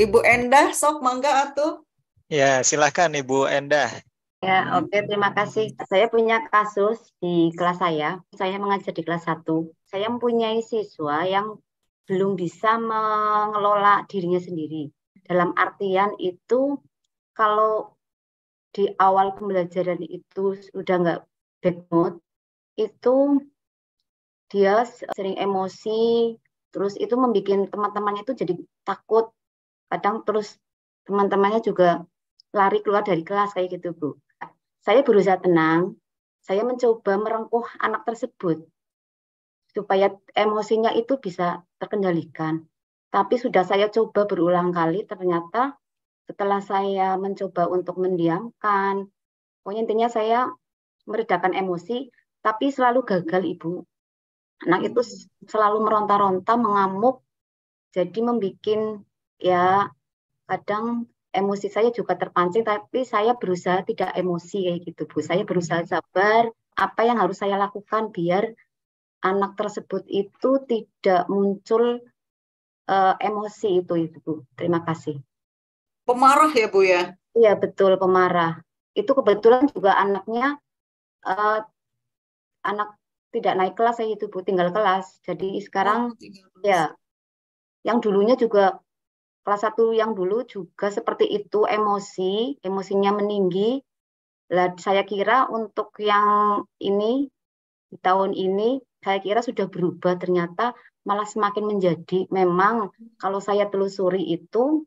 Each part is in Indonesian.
Ibu Endah, sok mangga atuh. Ya, silahkan Ibu Endah. Ya, oke, okay, terima kasih. Saya punya kasus di kelas saya. Saya mengajar di kelas 1. Saya mempunyai siswa yang belum bisa mengelola dirinya sendiri. Dalam artian itu kalau di awal pembelajaran itu sudah nggak back mood, itu dia sering emosi, terus itu membuat teman-temannya itu jadi takut kadang terus teman-temannya juga lari keluar dari kelas kayak gitu bu saya berusaha tenang saya mencoba merengkuh anak tersebut supaya emosinya itu bisa terkendalikan tapi sudah saya coba berulang kali ternyata setelah saya mencoba untuk mendiamkan pokoknya intinya saya meredakan emosi tapi selalu gagal ibu anak itu selalu meronta-ronta mengamuk jadi membuat ya kadang emosi saya juga terpancing tapi saya berusaha tidak emosi kayak gitu Bu. Saya berusaha sabar apa yang harus saya lakukan biar anak tersebut itu tidak muncul uh, emosi itu itu Bu. Terima kasih. Pemarah ya Bu ya? Iya betul pemarah. Itu kebetulan juga anaknya uh, anak tidak naik kelas saya itu Bu, tinggal kelas. Jadi oh, sekarang oh, ya yang dulunya juga kelas satu yang dulu juga seperti itu emosi, emosinya meninggi. Lah saya kira untuk yang ini di tahun ini saya kira sudah berubah ternyata malah semakin menjadi memang kalau saya telusuri itu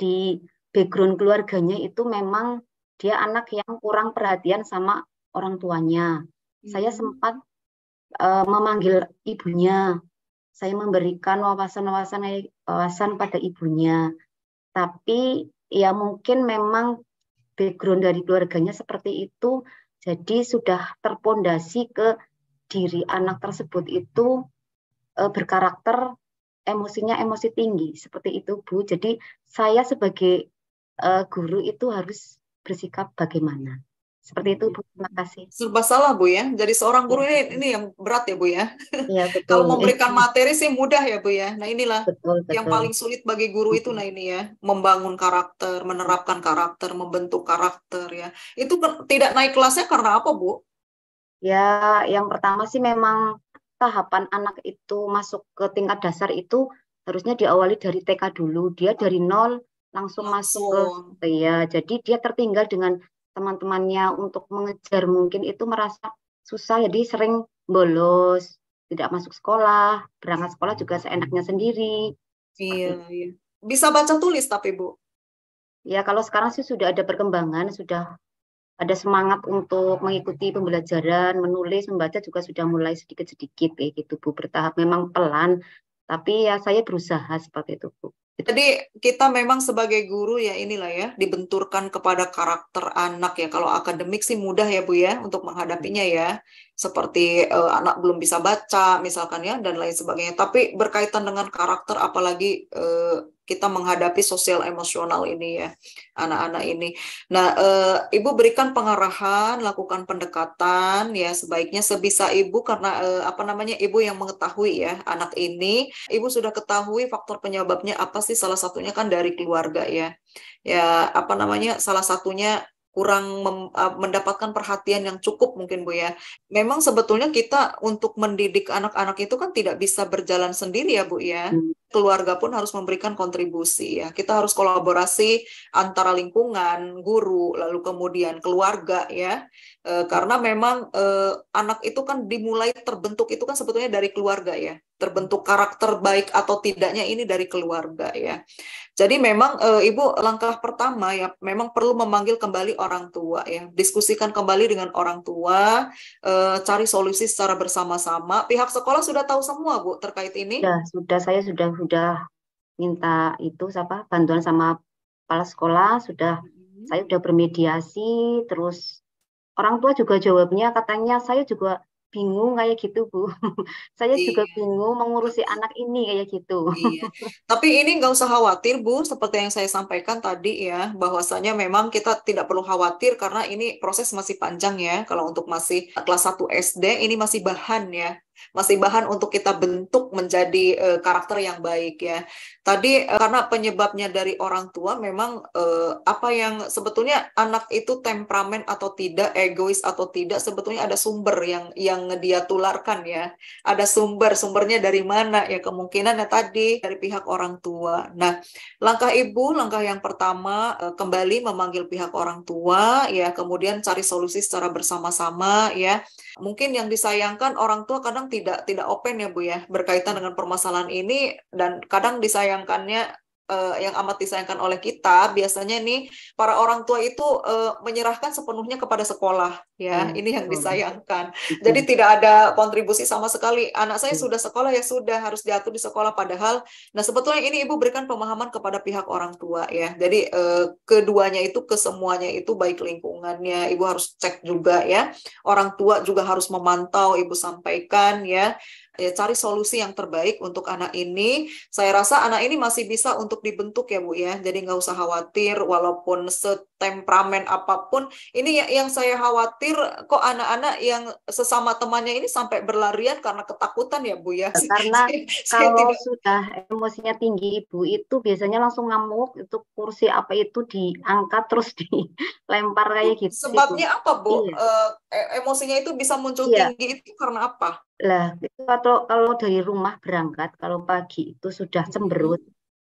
di background keluarganya itu memang dia anak yang kurang perhatian sama orang tuanya. Hmm. Saya sempat uh, memanggil ibunya saya memberikan wawasan-wawasan eh, wawasan pada ibunya. Tapi ya mungkin memang background dari keluarganya seperti itu, jadi sudah terpondasi ke diri anak tersebut itu eh, berkarakter emosinya emosi tinggi seperti itu Bu. Jadi saya sebagai eh, guru itu harus bersikap bagaimana? Seperti itu, Bu. Terima kasih. Serba salah, Bu ya. Jadi seorang guru iya. ini ini yang berat ya, Bu ya. ya betul. Kalau memberikan iya. materi sih mudah ya, Bu ya. Nah, inilah betul, betul. yang paling sulit bagi guru itu iya. nah ini ya, membangun karakter, menerapkan karakter, membentuk karakter ya. Itu tidak naik kelasnya karena apa, Bu? Ya, yang pertama sih memang tahapan anak itu masuk ke tingkat dasar itu harusnya diawali dari TK dulu. Dia dari nol langsung, langsung. masuk ke ya. Jadi dia tertinggal dengan teman-temannya untuk mengejar mungkin itu merasa susah jadi sering bolos tidak masuk sekolah berangkat sekolah juga seenaknya sendiri iya, iya. bisa baca tulis tapi bu ya kalau sekarang sih sudah ada perkembangan sudah ada semangat untuk mengikuti pembelajaran menulis membaca juga sudah mulai sedikit sedikit kayak gitu bu bertahap memang pelan tapi ya saya berusaha seperti itu bu jadi kita memang sebagai guru ya inilah ya dibenturkan kepada karakter anak ya. Kalau akademik sih mudah ya Bu ya untuk menghadapinya ya. Seperti uh, anak belum bisa baca misalkan ya dan lain sebagainya. Tapi berkaitan dengan karakter apalagi uh, kita menghadapi sosial emosional ini ya anak-anak ini. Nah, uh, Ibu berikan pengarahan, lakukan pendekatan ya sebaiknya sebisa Ibu karena uh, apa namanya Ibu yang mengetahui ya anak ini. Ibu sudah ketahui faktor penyebabnya apa pasti salah satunya kan dari keluarga ya. Ya apa namanya salah satunya kurang mem, mendapatkan perhatian yang cukup mungkin Bu ya. Memang sebetulnya kita untuk mendidik anak-anak itu kan tidak bisa berjalan sendiri ya Bu ya. Hmm keluarga pun harus memberikan kontribusi ya. Kita harus kolaborasi antara lingkungan, guru, lalu kemudian keluarga ya. E, karena memang e, anak itu kan dimulai terbentuk itu kan sebetulnya dari keluarga ya. Terbentuk karakter baik atau tidaknya ini dari keluarga ya. Jadi memang e, Ibu langkah pertama ya memang perlu memanggil kembali orang tua ya. Diskusikan kembali dengan orang tua, e, cari solusi secara bersama-sama. Pihak sekolah sudah tahu semua Bu terkait ini? Sudah, ya, sudah saya sudah sudah minta itu siapa bantuan sama kepala sekolah sudah hmm. saya sudah bermediasi terus orang tua juga jawabnya katanya saya juga bingung kayak gitu bu saya iya. juga bingung mengurusi anak ini kayak gitu iya. tapi ini nggak usah khawatir bu seperti yang saya sampaikan tadi ya bahwasanya memang kita tidak perlu khawatir karena ini proses masih panjang ya kalau untuk masih kelas 1 SD ini masih bahan ya masih bahan untuk kita bentuk menjadi uh, karakter yang baik ya. Tadi uh, karena penyebabnya dari orang tua memang uh, apa yang sebetulnya anak itu temperamen atau tidak, egois atau tidak sebetulnya ada sumber yang yang dia tularkan ya. Ada sumber, sumbernya dari mana ya kemungkinan tadi dari pihak orang tua. Nah, langkah ibu langkah yang pertama uh, kembali memanggil pihak orang tua ya, kemudian cari solusi secara bersama-sama ya Mungkin yang disayangkan orang tua kadang tidak tidak open ya Bu ya berkaitan hmm. dengan permasalahan ini dan kadang disayangkannya uh, yang amat disayangkan oleh kita biasanya nih para orang tua itu uh, menyerahkan sepenuhnya kepada sekolah ya hmm. ini yang disayangkan hmm. jadi tidak ada kontribusi sama sekali anak saya hmm. sudah sekolah ya sudah harus diatur di sekolah padahal nah sebetulnya ini ibu berikan pemahaman kepada pihak orang tua ya jadi uh, keduanya itu kesemuanya itu baik lingkungannya ibu harus cek juga ya orang tua juga harus memantau ibu sampaikan ya ya cari solusi yang terbaik untuk anak ini. Saya rasa anak ini masih bisa untuk dibentuk ya Bu ya, jadi nggak usah khawatir walaupun setemperamen apapun. Ini ya, yang saya khawatir kok anak-anak yang sesama temannya ini sampai berlarian karena ketakutan ya Bu ya. ya karena saya, kalau tidak... sudah emosinya tinggi Ibu itu biasanya langsung ngamuk, itu kursi apa itu diangkat terus dilempar kayak gitu. Sebabnya apa Bu? Iya. Eh, E, emosinya itu bisa muncul ya. tinggi itu karena apa? Lah, kalau kalau dari rumah berangkat kalau pagi itu sudah hmm. cemberut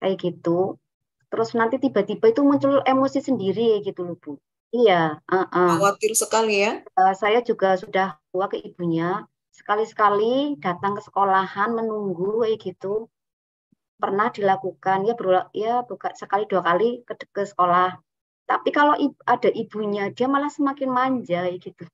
kayak gitu, terus nanti tiba-tiba itu muncul emosi sendiri gitu loh Bu. Iya, uh -uh. khawatir sekali ya. Uh, saya juga sudah tua ke ibunya sekali-sekali datang ke sekolahan menunggu kayak gitu pernah dilakukan ya berulang ya buka sekali dua kali ke, ke sekolah tapi kalau ada ibunya, dia malah semakin manja gitu.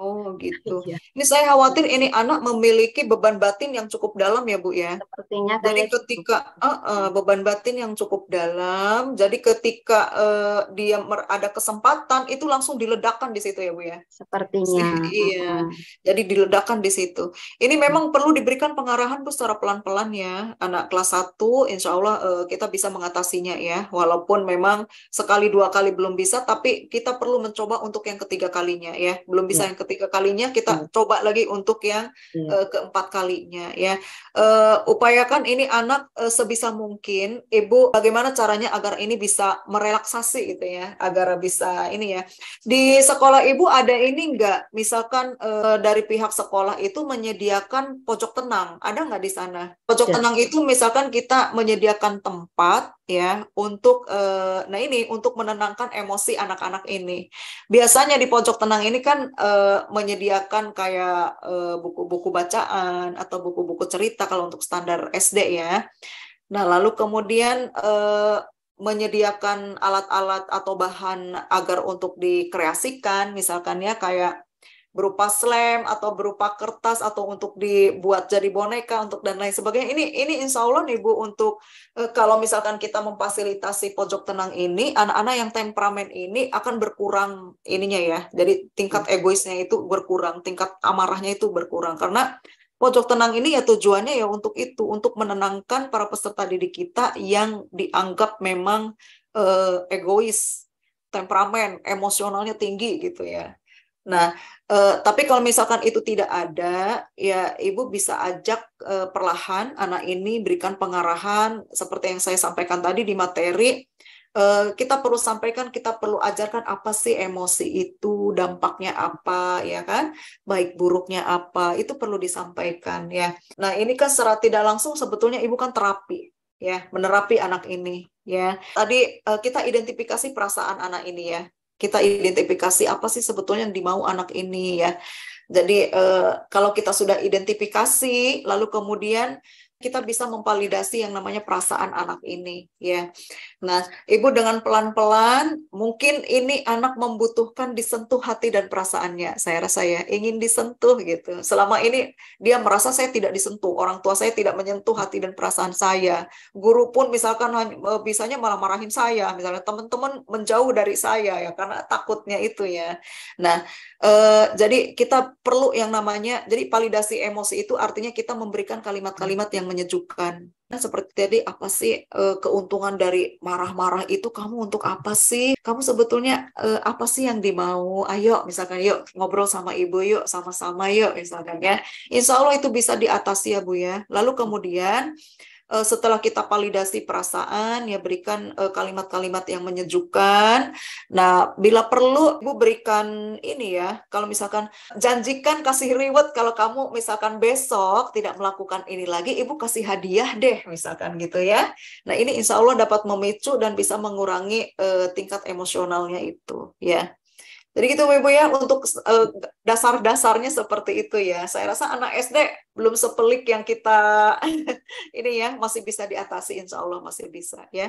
Oh gitu. Ya. Ini saya khawatir ini anak memiliki beban batin yang cukup dalam ya Bu ya. Sepertinya Jadi ketika uh, uh, beban batin yang cukup dalam, jadi ketika uh, dia ada kesempatan itu langsung diledakkan di situ ya Bu ya. Sepertinya. Si, hmm. iya. Hmm. Jadi diledakkan di situ. Ini hmm. memang perlu diberikan pengarahan Bu secara pelan-pelan ya. Anak kelas 1 insya Allah uh, kita bisa mengatasinya ya. Walaupun memang sekali dua kali belum bisa, tapi kita perlu mencoba untuk yang ketiga kalinya ya. Belum bisa ya. yang ketiga ketiga kalinya kita hmm. coba lagi untuk yang hmm. uh, keempat kalinya ya uh, upayakan ini anak uh, sebisa mungkin ibu bagaimana caranya agar ini bisa merelaksasi gitu ya agar bisa ini ya di sekolah ibu ada ini enggak misalkan uh, dari pihak sekolah itu menyediakan pojok tenang ada nggak di sana pojok ya. tenang itu misalkan kita menyediakan tempat ya untuk eh, nah ini untuk menenangkan emosi anak-anak ini. Biasanya di pojok tenang ini kan eh, menyediakan kayak eh, buku-buku eh, bacaan atau buku-buku cerita kalau untuk standar SD ya. Nah, lalu kemudian eh, menyediakan alat-alat atau bahan agar untuk dikreasikan misalkan ya kayak berupa slime atau berupa kertas atau untuk dibuat jadi boneka untuk dan lain sebagainya ini ini insya Allah nih bu untuk e, kalau misalkan kita memfasilitasi pojok tenang ini anak-anak yang temperamen ini akan berkurang ininya ya jadi tingkat hmm. egoisnya itu berkurang tingkat amarahnya itu berkurang karena pojok tenang ini ya tujuannya ya untuk itu untuk menenangkan para peserta didik kita yang dianggap memang e, egois temperamen emosionalnya tinggi gitu ya Nah, eh, tapi kalau misalkan itu tidak ada, ya ibu bisa ajak eh, perlahan anak ini berikan pengarahan seperti yang saya sampaikan tadi di materi. Eh, kita perlu sampaikan, kita perlu ajarkan apa sih emosi itu, dampaknya apa, ya kan? Baik buruknya apa, itu perlu disampaikan ya. Nah, ini kan secara tidak langsung sebetulnya ibu kan terapi ya, menerapi anak ini ya. Tadi eh, kita identifikasi perasaan anak ini ya kita identifikasi apa sih sebetulnya yang dimau anak ini ya. Jadi uh, kalau kita sudah identifikasi, lalu kemudian kita bisa memvalidasi yang namanya perasaan anak ini ya. Nah, Ibu dengan pelan-pelan mungkin ini anak membutuhkan disentuh hati dan perasaannya. Saya rasa ya ingin disentuh gitu. Selama ini dia merasa saya tidak disentuh, orang tua saya tidak menyentuh hati dan perasaan saya. Guru pun misalkan e, bisanya malah marahin saya, misalnya teman-teman menjauh dari saya ya karena takutnya itu ya. Nah, eh, jadi kita perlu yang namanya jadi validasi emosi itu artinya kita memberikan kalimat-kalimat yang menyejukkan nah, seperti tadi apa sih e, keuntungan dari marah-marah itu kamu untuk apa sih kamu sebetulnya e, apa sih yang dimau ayo misalkan yuk ngobrol sama ibu yuk sama-sama yuk misalkan ya insya Allah itu bisa diatasi ya bu ya lalu kemudian uh, setelah kita validasi perasaan ya berikan eh, kalimat-kalimat yang menyejukkan. Nah, bila perlu Ibu berikan ini ya, kalau misalkan janjikan kasih reward kalau kamu misalkan besok tidak melakukan ini lagi, Ibu kasih hadiah deh misalkan gitu ya. Nah, ini insya Allah dapat memicu dan bisa mengurangi uh, tingkat emosionalnya itu ya. Jadi gitu Bu ya untuk eh, dasar-dasarnya seperti itu ya. Saya rasa anak SD belum sepelik yang kita ini ya masih bisa diatasi insya Allah masih bisa ya.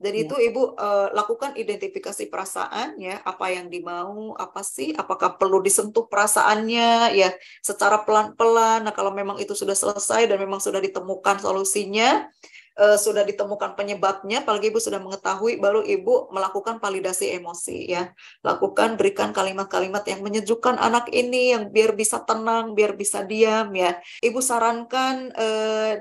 Dan ya. itu Ibu uh, lakukan identifikasi perasaan ya, apa yang dimau, apa sih, apakah perlu disentuh perasaannya ya secara pelan-pelan. Nah, kalau memang itu sudah selesai dan memang sudah ditemukan solusinya, Eh, sudah ditemukan penyebabnya, apalagi Ibu sudah mengetahui, baru Ibu melakukan validasi emosi ya. Lakukan, berikan kalimat-kalimat yang menyejukkan anak ini, yang biar bisa tenang, biar bisa diam ya. Ibu sarankan e,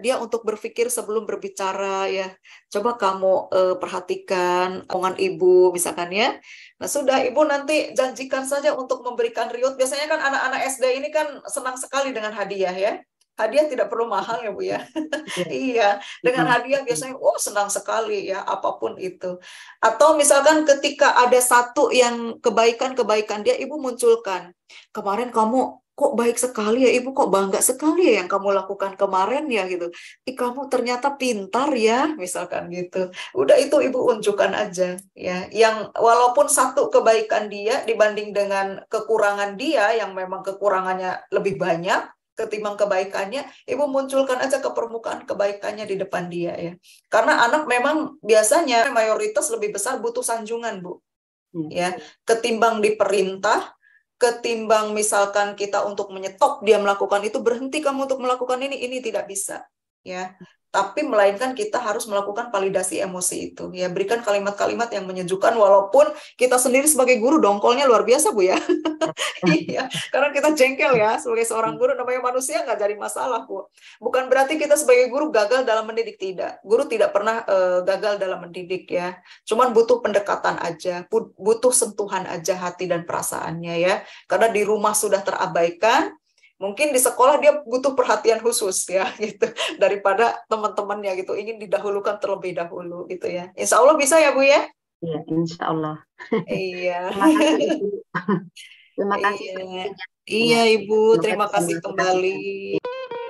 dia untuk berpikir sebelum berbicara ya. Coba kamu e, perhatikan omongan Ibu misalkan ya. Nah sudah Ibu nanti janjikan saja untuk memberikan riut. Biasanya kan anak-anak SD ini kan senang sekali dengan hadiah ya hadiah tidak perlu mahal ya Bu ya. iya, iya. dengan hadiah biasanya oh senang sekali ya apapun itu. Atau misalkan ketika ada satu yang kebaikan-kebaikan dia Ibu munculkan. Kemarin kamu kok baik sekali ya Ibu, kok bangga sekali ya yang kamu lakukan kemarin ya gitu. Ih kamu ternyata pintar ya, misalkan gitu. Udah itu Ibu unjukkan aja ya. Yang walaupun satu kebaikan dia dibanding dengan kekurangan dia yang memang kekurangannya lebih banyak ketimbang kebaikannya, ibu munculkan aja ke permukaan kebaikannya di depan dia ya. Karena anak memang biasanya mayoritas lebih besar butuh sanjungan, Bu. Hmm. Ya, ketimbang diperintah, ketimbang misalkan kita untuk menyetop dia melakukan itu, berhenti kamu untuk melakukan ini, ini tidak bisa ya tapi melainkan kita harus melakukan validasi emosi itu ya berikan kalimat-kalimat yang menyejukkan walaupun kita sendiri sebagai guru dongkolnya luar biasa bu ya iya karena kita jengkel ya sebagai seorang guru namanya manusia nggak jadi masalah bu bukan berarti kita sebagai guru gagal dalam mendidik tidak guru tidak pernah uh, gagal dalam mendidik ya cuman butuh pendekatan aja butuh sentuhan aja hati dan perasaannya ya karena di rumah sudah terabaikan mungkin di sekolah dia butuh perhatian khusus ya gitu daripada teman-temannya gitu ingin didahulukan terlebih dahulu gitu ya Insya Allah bisa ya Bu ya Iya Insya Allah iya terima kasih iya, iya Ibu terima kasih kembali